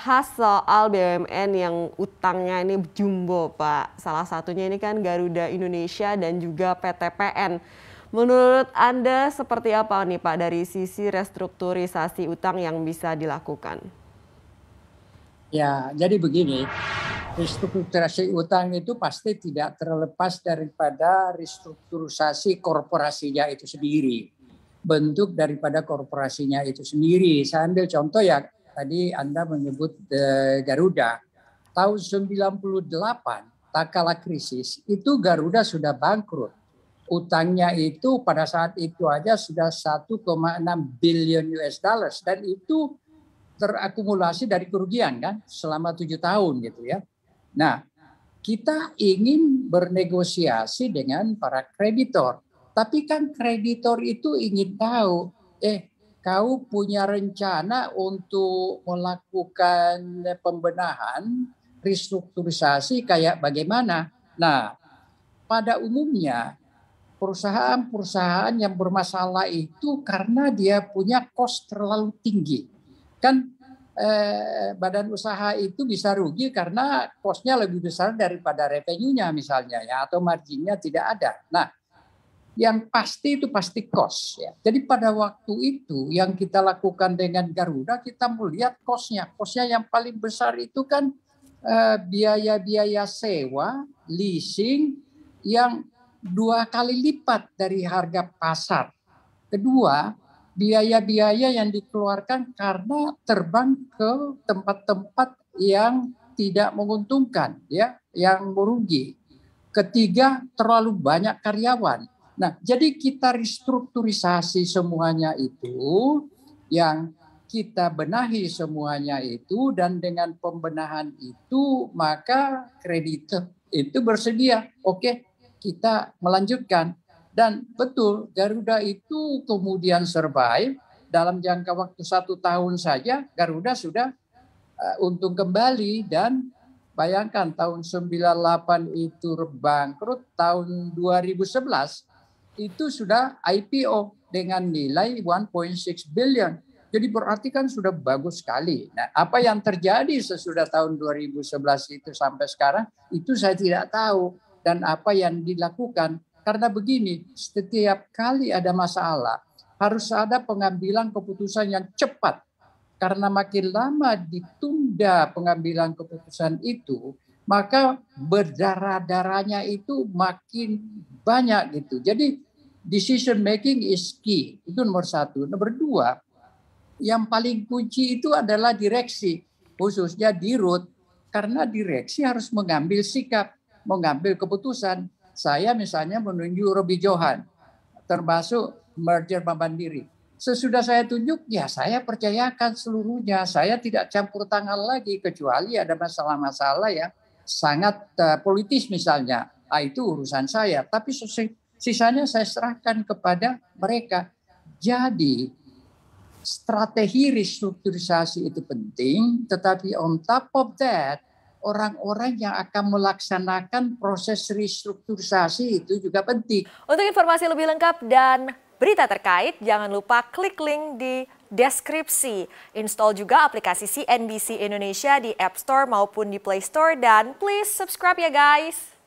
bahas soal BUMN yang utangnya ini jumbo, Pak. Salah satunya ini kan Garuda Indonesia dan juga PTPN. Menurut Anda seperti apa nih Pak dari sisi restrukturisasi utang yang bisa dilakukan? Ya, jadi begini, restrukturisasi utang itu pasti tidak terlepas daripada restrukturisasi korporasinya itu sendiri bentuk daripada korporasinya itu sendiri. Saya ambil contoh ya tadi Anda menyebut eh, Garuda. Tahun 98 tak kalah krisis itu Garuda sudah bangkrut. Utangnya itu pada saat itu aja sudah 1,6 billion US dollars dan itu terakumulasi dari kerugian kan selama tujuh tahun gitu ya. Nah, kita ingin bernegosiasi dengan para kreditor. Tapi kan kreditor itu ingin tahu, eh kau punya rencana untuk melakukan pembenahan, restrukturisasi kayak bagaimana? Nah, pada umumnya perusahaan-perusahaan yang bermasalah itu karena dia punya cost terlalu tinggi. Kan eh, badan usaha itu bisa rugi karena costnya lebih besar daripada revenue-nya misalnya ya atau marginnya tidak ada. Nah, yang pasti itu pasti kos. Ya. Jadi pada waktu itu yang kita lakukan dengan Garuda kita melihat kosnya. Kosnya yang paling besar itu kan biaya eh, biaya-biaya sewa, leasing yang dua kali lipat dari harga pasar. Kedua, biaya-biaya yang dikeluarkan karena terbang ke tempat-tempat yang tidak menguntungkan, ya, yang merugi. Ketiga, terlalu banyak karyawan Nah, jadi kita restrukturisasi semuanya itu yang kita benahi semuanya itu dan dengan pembenahan itu maka kreditor itu bersedia. Oke, kita melanjutkan. Dan betul Garuda itu kemudian survive dalam jangka waktu satu tahun saja Garuda sudah eh, untung kembali dan bayangkan tahun 98 itu bangkrut, tahun 2011 itu sudah IPO dengan nilai 1.6 billion. Jadi berarti kan sudah bagus sekali. Nah, apa yang terjadi sesudah tahun 2011 itu sampai sekarang itu saya tidak tahu dan apa yang dilakukan karena begini, setiap kali ada masalah harus ada pengambilan keputusan yang cepat. Karena makin lama ditunda pengambilan keputusan itu, maka berdarah-darahnya itu makin banyak gitu. Jadi decision making is key. Itu nomor satu. Nomor dua, yang paling kunci itu adalah direksi, khususnya di root. Karena direksi harus mengambil sikap, mengambil keputusan. Saya misalnya menunjuk Robi Johan, termasuk merger Mandiri. Sesudah saya tunjuk, ya saya percayakan seluruhnya. Saya tidak campur tangan lagi, kecuali ada masalah-masalah yang sangat eh, politis misalnya. Ah, itu urusan saya. Tapi Sisanya saya serahkan kepada mereka. Jadi strategi restrukturisasi itu penting, tetapi on top of that, orang-orang yang akan melaksanakan proses restrukturisasi itu juga penting. Untuk informasi lebih lengkap dan berita terkait, jangan lupa klik link di deskripsi. Install juga aplikasi CNBC Indonesia di App Store maupun di Play Store dan please subscribe ya guys.